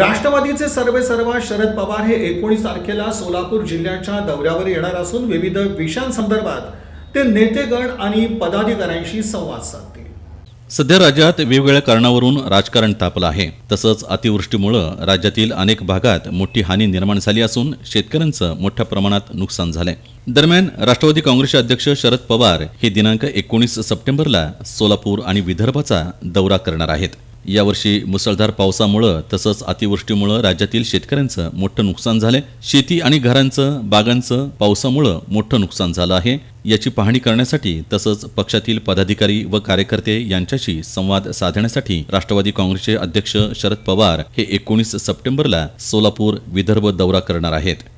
राष्ट्रवादीचे सर्वे सर्वा शरद पवार हे एकोणीस तारखेला सोलापूर जिल्ह्याच्या दौऱ्यावर येणार असून विविध विषयांसंदर्भात ते नेतेगण आणि पदाधिकाऱ्यांशी संवाद साधतील सध्या राज्यात वेगवेगळ्या कारणावरून राजकारण तापलं आहे तसंच अतिवृष्टीमुळं राज्यातील अनेक भागात मोठी हानी निर्माण झाली असून शेतकऱ्यांचं मोठ्या प्रमाणात नुकसान झालंय दरम्यान राष्ट्रवादी काँग्रेसचे अध्यक्ष शरद पवार हे दिनांक एकोणीस सप्टेंबरला सोलापूर आणि विदर्भाचा दौरा करणार आहेत यावर्षी मुसळधार पावसामुळं तसंच अतिवृष्टीमुळं राज्यातील शेतकऱ्यांचं मोठं नुकसान झालं शेती आणि घरांचं बागांचं पावसामुळं मोठं नुकसान झालं आहे याची पाहणी करण्यासाठी तसंच पक्षातील पदाधिकारी व कार्यकर्ते यांच्याशी संवाद साधण्यासाठी राष्ट्रवादी काँग्रेसचे अध्यक्ष शरद पवार हे एकोणीस सप्टेंबरला सोलापूर विदर्भ दौरा करणार आहेत